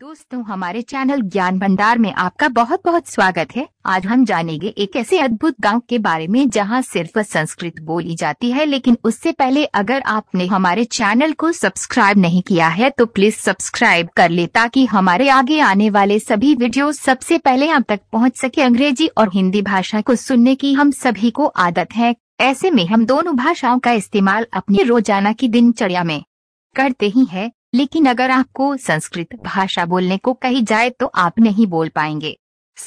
दोस्तों हमारे चैनल ज्ञान भंडार में आपका बहुत बहुत स्वागत है आज हम जानेंगे एक ऐसे अद्भुत गांव के बारे में जहां सिर्फ संस्कृत बोली जाती है लेकिन उससे पहले अगर आपने हमारे चैनल को सब्सक्राइब नहीं किया है तो प्लीज सब्सक्राइब कर ले ताकि हमारे आगे आने वाले सभी वीडियो सबसे पहले आप तक पहुँच सके अंग्रेजी और हिंदी भाषा को सुनने की हम सभी को आदत है ऐसे में हम दोनों भाषाओं का इस्तेमाल अपनी रोजाना की दिनचर्या में करते ही है लेकिन अगर आपको संस्कृत भाषा बोलने को कही जाए तो आप नहीं बोल पाएंगे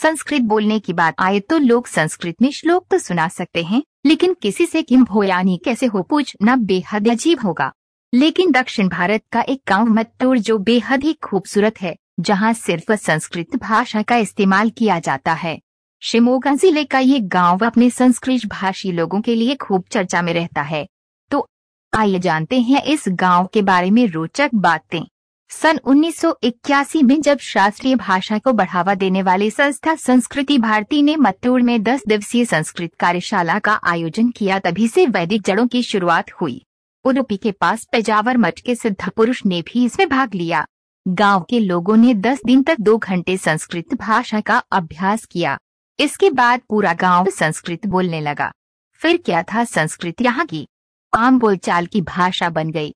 संस्कृत बोलने की बात आए तो लोग संस्कृत में श्लोक तो सुना सकते हैं लेकिन किसी से किम भोयानी कैसे हो पूछना बेहद अजीब होगा लेकिन दक्षिण भारत का एक गांव मत्तूर जो बेहद ही खूबसूरत है जहां सिर्फ संस्कृत भाषा का इस्तेमाल किया जाता है शिमोगा जिले का ये गांव अपने संस्कृत भाषी लोगों के लिए खूब चर्चा में रहता है आइए जानते हैं इस गांव के बारे में रोचक बातें सन 1981 में जब शास्त्रीय भाषा को बढ़ावा देने वाली संस्था संस्कृति भारती ने मत्तूर में 10 दिवसीय संस्कृत कार्यशाला का आयोजन किया तभी से वैदिक जड़ों की शुरुआत हुई उडुपी के पास पेजावर मठ के सिद्ध पुरुष ने भी इसमें भाग लिया गांव के लोगों ने 10 दिन तक दो घंटे संस्कृत भाषा का अभ्यास किया इसके बाद पूरा गांव संस्कृत बोलने लगा फिर क्या था संस्कृत यहाँ की आम बोलचाल की भाषा बन गई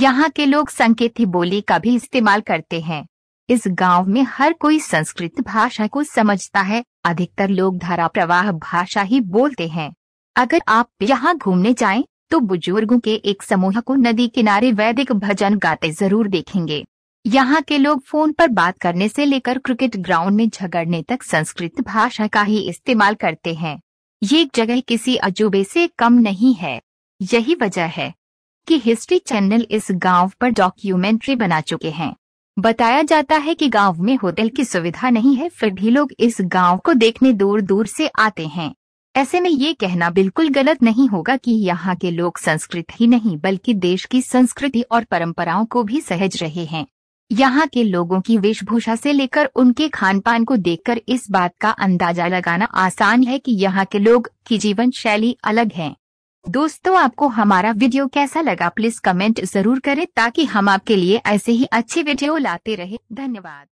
यहाँ के लोग संकेती बोली का भी इस्तेमाल करते हैं इस गांव में हर कोई संस्कृत भाषा को समझता है अधिकतर लोग धारा प्रवाह भाषा ही बोलते हैं अगर आप यहाँ घूमने जाएं, तो बुजुर्गों के एक समूह को नदी किनारे वैदिक भजन गाते जरूर देखेंगे यहाँ के लोग फोन पर बात करने से लेकर क्रिकेट ग्राउंड में झगड़ने तक संस्कृत भाषा का ही इस्तेमाल करते हैं ये जगह किसी अजूबे से कम नहीं है यही वजह है कि हिस्ट्री चैनल इस गांव पर डॉक्यूमेंट्री बना चुके हैं बताया जाता है कि गांव में होटल की सुविधा नहीं है फिर भी लोग इस गांव को देखने दूर दूर से आते हैं ऐसे में ये कहना बिल्कुल गलत नहीं होगा कि यहाँ के लोग संस्कृत ही नहीं बल्कि देश की संस्कृति और परंपराओं को भी सहज रहे हैं यहाँ के लोगों की वेशभूषा से लेकर उनके खान पान को देखकर इस बात का अंदाजा लगाना आसान है कि यहाँ के लोग की जीवन शैली अलग है दोस्तों आपको हमारा वीडियो कैसा लगा प्लीज कमेंट जरूर करें ताकि हम आपके लिए ऐसे ही अच्छे वीडियो लाते रहे धन्यवाद